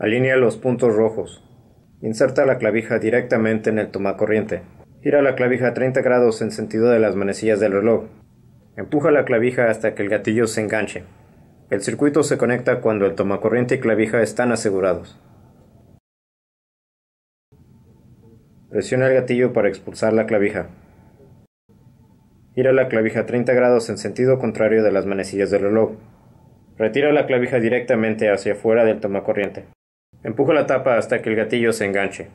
Alinea los puntos rojos. Inserta la clavija directamente en el tomacorriente. Gira la clavija 30 grados en sentido de las manecillas del reloj. Empuja la clavija hasta que el gatillo se enganche. El circuito se conecta cuando el tomacorriente y clavija están asegurados. Presiona el gatillo para expulsar la clavija. Gira la clavija 30 grados en sentido contrario de las manecillas del reloj. Retira la clavija directamente hacia afuera del tomacorriente. Empuja la tapa hasta que el gatillo se enganche.